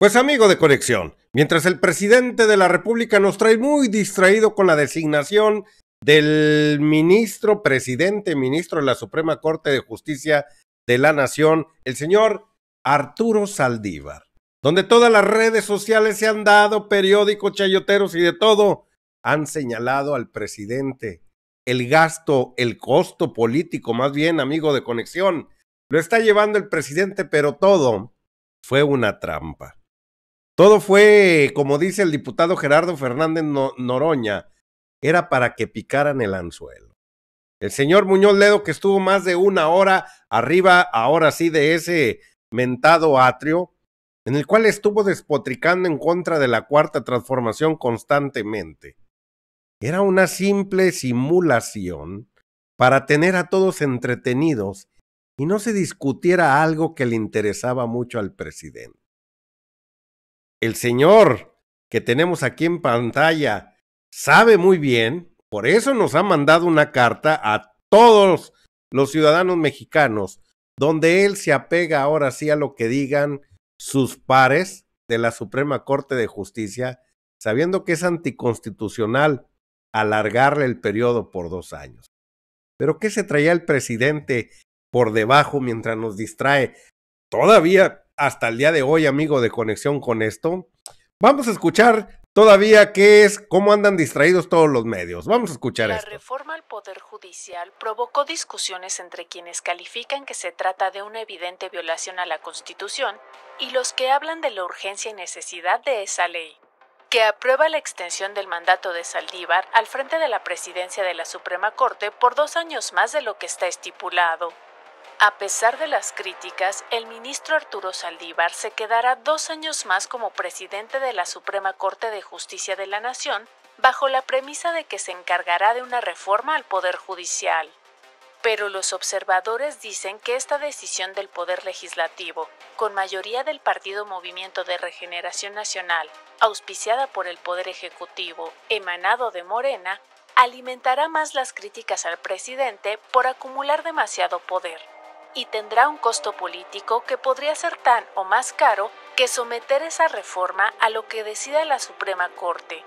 Pues amigo de conexión, mientras el presidente de la República nos trae muy distraído con la designación del ministro, presidente, ministro de la Suprema Corte de Justicia de la Nación, el señor Arturo Saldívar, donde todas las redes sociales se han dado, periódicos, chayoteros y de todo, han señalado al presidente el gasto, el costo político, más bien, amigo de conexión. Lo está llevando el presidente, pero todo fue una trampa. Todo fue, como dice el diputado Gerardo Fernández Noroña, era para que picaran el anzuelo. El señor Muñoz Ledo, que estuvo más de una hora arriba, ahora sí, de ese mentado atrio, en el cual estuvo despotricando en contra de la cuarta transformación constantemente. Era una simple simulación para tener a todos entretenidos y no se discutiera algo que le interesaba mucho al presidente el señor que tenemos aquí en pantalla sabe muy bien, por eso nos ha mandado una carta a todos los ciudadanos mexicanos, donde él se apega ahora sí a lo que digan sus pares de la Suprema Corte de Justicia, sabiendo que es anticonstitucional alargarle el periodo por dos años. Pero ¿qué se traía el presidente por debajo mientras nos distrae? Todavía hasta el día de hoy, amigo, de conexión con esto. Vamos a escuchar todavía qué es, cómo andan distraídos todos los medios. Vamos a escuchar La reforma al Poder Judicial provocó discusiones entre quienes califican que se trata de una evidente violación a la Constitución y los que hablan de la urgencia y necesidad de esa ley que aprueba la extensión del mandato de Saldívar al frente de la presidencia de la Suprema Corte por dos años más de lo que está estipulado. A pesar de las críticas, el ministro Arturo Saldívar se quedará dos años más como presidente de la Suprema Corte de Justicia de la Nación, bajo la premisa de que se encargará de una reforma al Poder Judicial. Pero los observadores dicen que esta decisión del Poder Legislativo, con mayoría del Partido Movimiento de Regeneración Nacional, auspiciada por el Poder Ejecutivo, emanado de Morena, alimentará más las críticas al presidente por acumular demasiado poder y tendrá un costo político que podría ser tan o más caro que someter esa reforma a lo que decida la Suprema Corte,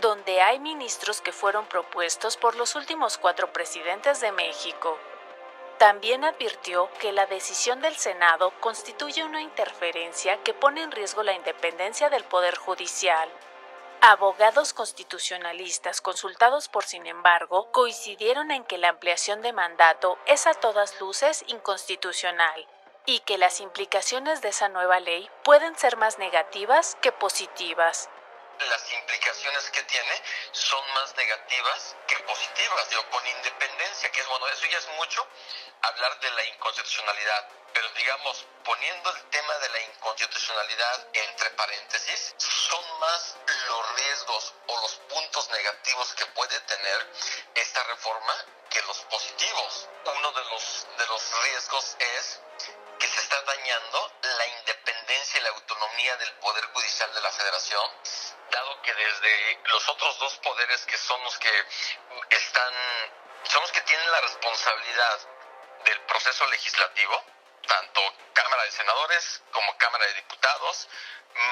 donde hay ministros que fueron propuestos por los últimos cuatro presidentes de México. También advirtió que la decisión del Senado constituye una interferencia que pone en riesgo la independencia del Poder Judicial. Abogados constitucionalistas consultados por sin embargo coincidieron en que la ampliación de mandato es a todas luces inconstitucional y que las implicaciones de esa nueva ley pueden ser más negativas que positivas las implicaciones que tiene son más negativas que positivas, digo, con independencia, que es bueno, eso ya es mucho hablar de la inconstitucionalidad pero digamos, poniendo el tema de la inconstitucionalidad entre paréntesis, son más los riesgos o los puntos negativos que puede tener esta reforma que los positivos. Uno de los, de los riesgos es que se está dañando la independencia y la autonomía del Poder Judicial de la Federación, dado que desde los otros dos poderes que son los que están, son los que tienen la responsabilidad del proceso legislativo, tanto Cámara de Senadores como Cámara de Diputados,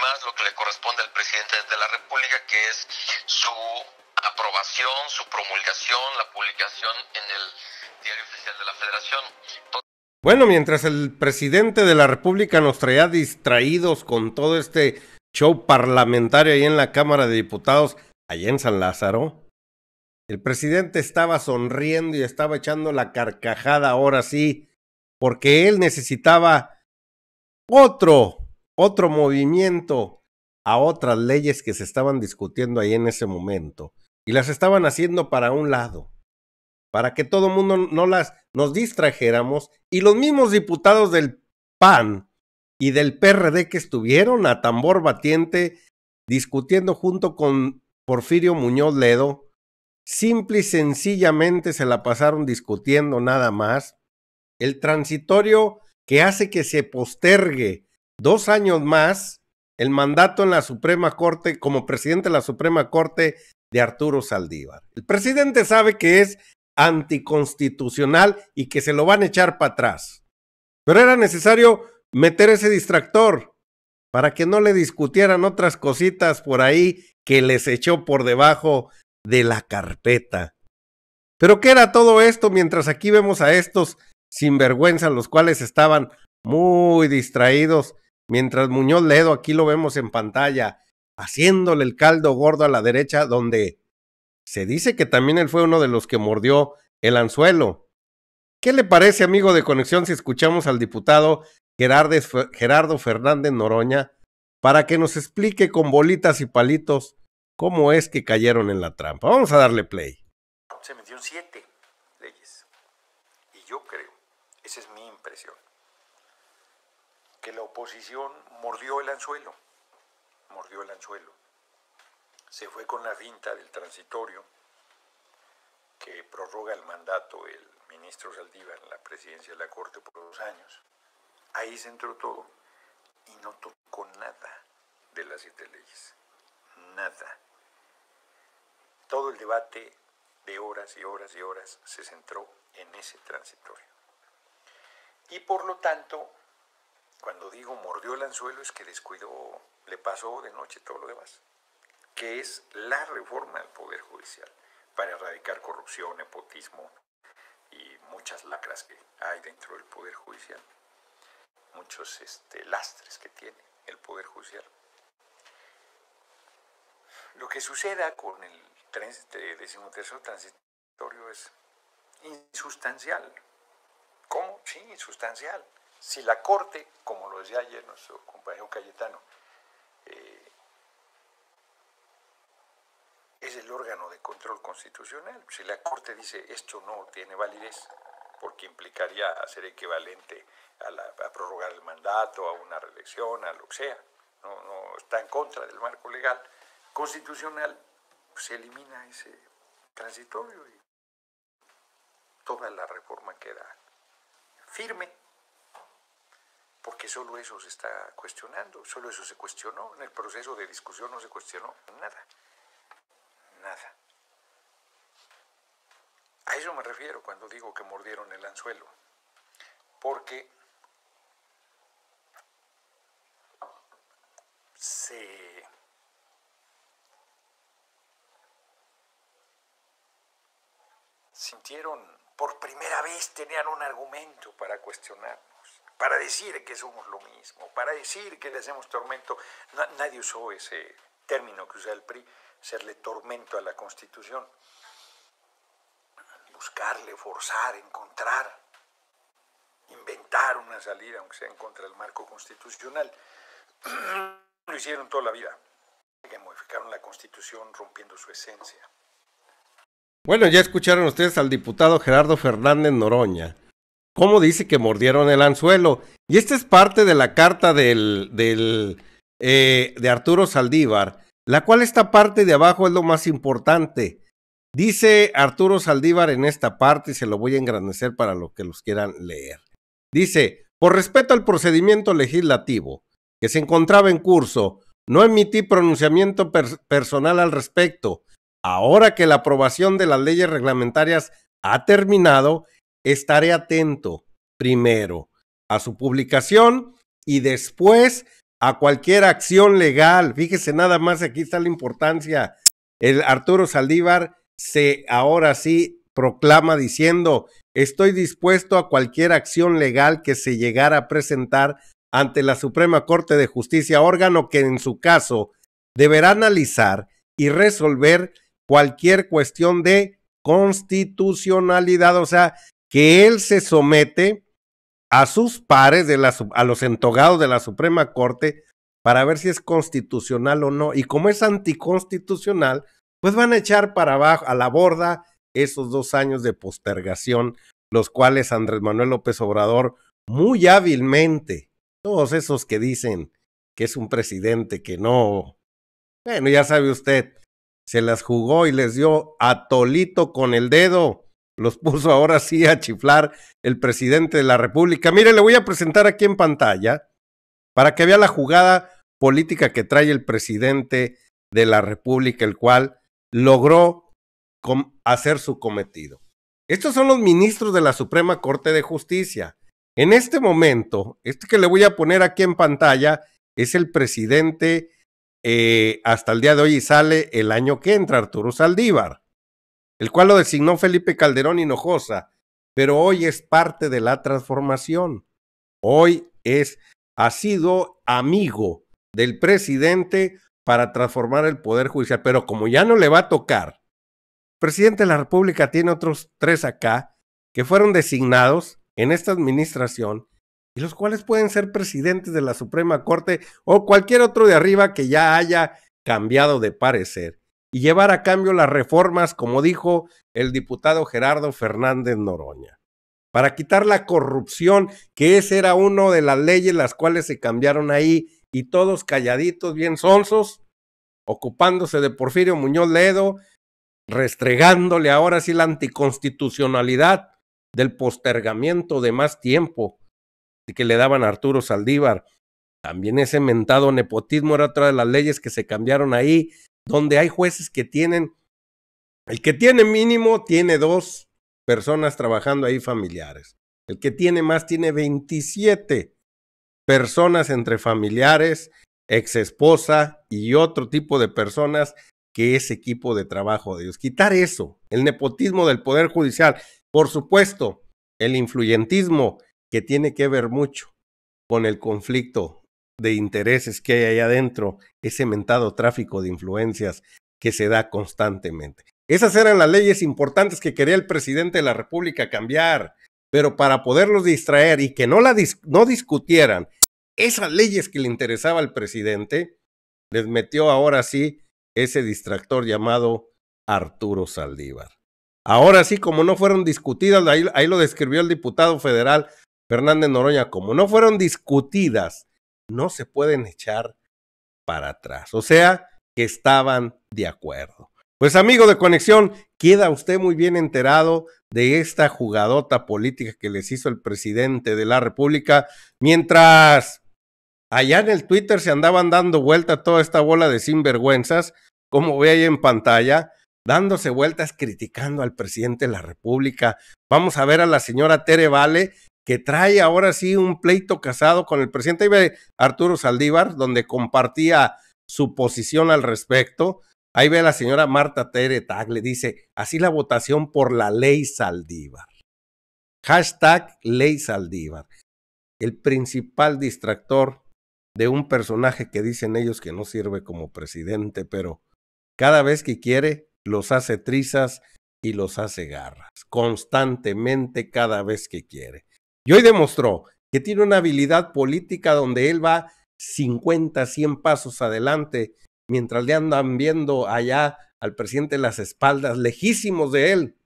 más lo que le corresponde al presidente de la República, que es su aprobación, su promulgación, la publicación en el Diario Oficial de la Federación. Bueno, mientras el presidente de la República nos traía distraídos con todo este show parlamentario ahí en la Cámara de Diputados, allá en San Lázaro, el presidente estaba sonriendo y estaba echando la carcajada ahora sí porque él necesitaba otro, otro movimiento a otras leyes que se estaban discutiendo ahí en ese momento y las estaban haciendo para un lado, para que todo el mundo no las nos distrajéramos y los mismos diputados del PAN y del PRD que estuvieron a tambor batiente discutiendo junto con Porfirio Muñoz Ledo, simple y sencillamente se la pasaron discutiendo nada más el transitorio que hace que se postergue dos años más el mandato en la Suprema Corte como presidente de la Suprema Corte de Arturo Saldívar. El presidente sabe que es anticonstitucional y que se lo van a echar para atrás. Pero era necesario meter ese distractor para que no le discutieran otras cositas por ahí que les echó por debajo de la carpeta. Pero ¿qué era todo esto mientras aquí vemos a estos sinvergüenza, los cuales estaban muy distraídos, mientras Muñoz Ledo, aquí lo vemos en pantalla, haciéndole el caldo gordo a la derecha, donde se dice que también él fue uno de los que mordió el anzuelo. ¿Qué le parece, amigo de Conexión, si escuchamos al diputado Gerardo Fernández Noroña para que nos explique con bolitas y palitos cómo es que cayeron en la trampa? Vamos a darle play. Se metió un 7 Esa es mi impresión. Que la oposición mordió el anzuelo, mordió el anzuelo. Se fue con la finta del transitorio que prorroga el mandato del ministro Saldívar en la presidencia de la Corte por dos años. Ahí se entró todo y no tocó nada de las siete leyes. Nada. Todo el debate de horas y horas y horas se centró en ese transitorio. Y por lo tanto, cuando digo mordió el anzuelo es que descuidó, le pasó de noche todo lo demás, que es la reforma del Poder Judicial para erradicar corrupción, nepotismo y muchas lacras que hay dentro del Poder Judicial, muchos este, lastres que tiene el Poder Judicial. Lo que suceda con el 13 este, transitorio es insustancial, ¿Cómo? Sí, sustancial. Si la Corte, como lo decía ayer nuestro compañero Cayetano, eh, es el órgano de control constitucional, si la Corte dice esto no tiene validez, porque implicaría hacer equivalente a, prorrogar el mandato, a una reelección, a lo que sea, no, no está en contra del marco legal constitucional, pues, se elimina ese transitorio y toda la reforma queda firme, porque solo eso se está cuestionando, solo eso se cuestionó, en el proceso de discusión no se cuestionó nada, nada. A eso me refiero cuando digo que mordieron el anzuelo, porque se sintieron por primera vez tenían un argumento para cuestionarnos, para decir que somos lo mismo, para decir que le hacemos tormento. nadie usó ese término que usa el PRI, serle tormento a la Constitución. Buscarle, forzar, encontrar, inventar una salida, aunque sea en contra del marco constitucional. Lo hicieron toda la vida, que modificaron la Constitución rompiendo su esencia. Bueno, ya escucharon ustedes al diputado Gerardo Fernández Noroña. ¿Cómo dice que mordieron el anzuelo? Y esta es parte de la carta del, del eh, de Arturo Saldívar, la cual esta parte de abajo es lo más importante. Dice Arturo Saldívar en esta parte, y se lo voy a engrandecer para los que los quieran leer. Dice, por respeto al procedimiento legislativo que se encontraba en curso, no emití pronunciamiento personal al respecto, Ahora que la aprobación de las leyes reglamentarias ha terminado, estaré atento primero a su publicación y después a cualquier acción legal. Fíjese nada más, aquí está la importancia. El Arturo Saldívar se ahora sí proclama diciendo, estoy dispuesto a cualquier acción legal que se llegara a presentar ante la Suprema Corte de Justicia, órgano que en su caso deberá analizar y resolver cualquier cuestión de constitucionalidad, o sea, que él se somete a sus pares, de la, a los entogados de la Suprema Corte, para ver si es constitucional o no. Y como es anticonstitucional, pues van a echar para abajo, a la borda, esos dos años de postergación, los cuales Andrés Manuel López Obrador muy hábilmente, todos esos que dicen que es un presidente que no, bueno, ya sabe usted, se las jugó y les dio a Tolito con el dedo. Los puso ahora sí a chiflar el presidente de la República. Mire, le voy a presentar aquí en pantalla para que vea la jugada política que trae el presidente de la República, el cual logró hacer su cometido. Estos son los ministros de la Suprema Corte de Justicia. En este momento, este que le voy a poner aquí en pantalla es el presidente eh, hasta el día de hoy sale el año que entra Arturo Saldívar, el cual lo designó Felipe Calderón Hinojosa, pero hoy es parte de la transformación. Hoy es, ha sido amigo del presidente para transformar el Poder Judicial, pero como ya no le va a tocar, el presidente de la República tiene otros tres acá que fueron designados en esta administración y los cuales pueden ser presidentes de la Suprema Corte o cualquier otro de arriba que ya haya cambiado de parecer y llevar a cambio las reformas, como dijo el diputado Gerardo Fernández Noroña, para quitar la corrupción, que esa era una de las leyes las cuales se cambiaron ahí y todos calladitos, bien sonsos, ocupándose de Porfirio Muñoz Ledo, restregándole ahora sí la anticonstitucionalidad del postergamiento de más tiempo que le daban a Arturo Saldívar. También ese mentado nepotismo era otra de las leyes que se cambiaron ahí, donde hay jueces que tienen, el que tiene mínimo tiene dos personas trabajando ahí familiares. El que tiene más tiene 27 personas entre familiares, ex esposa y otro tipo de personas que es equipo de trabajo de ellos. Quitar eso, el nepotismo del Poder Judicial. Por supuesto, el influyentismo que tiene que ver mucho con el conflicto de intereses que hay ahí adentro, ese mentado tráfico de influencias que se da constantemente. Esas eran las leyes importantes que quería el presidente de la República cambiar, pero para poderlos distraer y que no, la no discutieran esas leyes que le interesaba al presidente, les metió ahora sí ese distractor llamado Arturo Saldívar. Ahora sí, como no fueron discutidas, ahí, lo describió el diputado federal Fernández Noroña, como no fueron discutidas, no se pueden echar para atrás. O sea, que estaban de acuerdo. Pues amigo de conexión, queda usted muy bien enterado de esta jugadota política que les hizo el presidente de la República, mientras allá en el Twitter se andaban dando vuelta toda esta bola de sinvergüenzas, como ve ahí en pantalla, dándose vueltas criticando al presidente de la República. Vamos a ver a la señora Tere Vale que trae ahora sí un pleito casado con el presidente ve Arturo Saldívar, donde compartía su posición al respecto. Ahí ve a la señora Marta Tere le dice, así la votación por la ley Saldívar. Hashtag ley Saldívar. El principal distractor de un personaje que dicen ellos que no sirve como presidente, pero cada vez que quiere los hace trizas y los hace garras, constantemente cada vez que quiere. Y hoy demostró que tiene una habilidad política donde él va 50, 100 pasos adelante, mientras le andan viendo allá al presidente las espaldas, lejísimos de él. El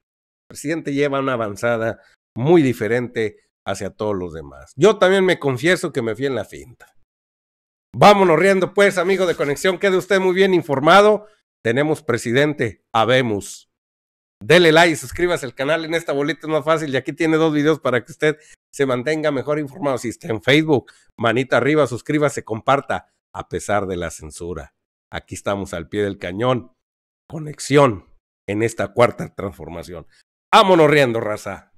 presidente lleva una avanzada muy diferente hacia todos los demás. Yo también me confieso que me fui en la finta. Vámonos riendo pues, amigo de Conexión, quede usted muy bien informado. Tenemos presidente, habemos. Dele like, suscríbase al canal, en esta bolita es más fácil y aquí tiene dos videos para que usted se mantenga mejor informado. Si está en Facebook, manita arriba, suscríbase, comparta, a pesar de la censura. Aquí estamos al pie del cañón, conexión en esta cuarta transformación. Vámonos riendo, raza.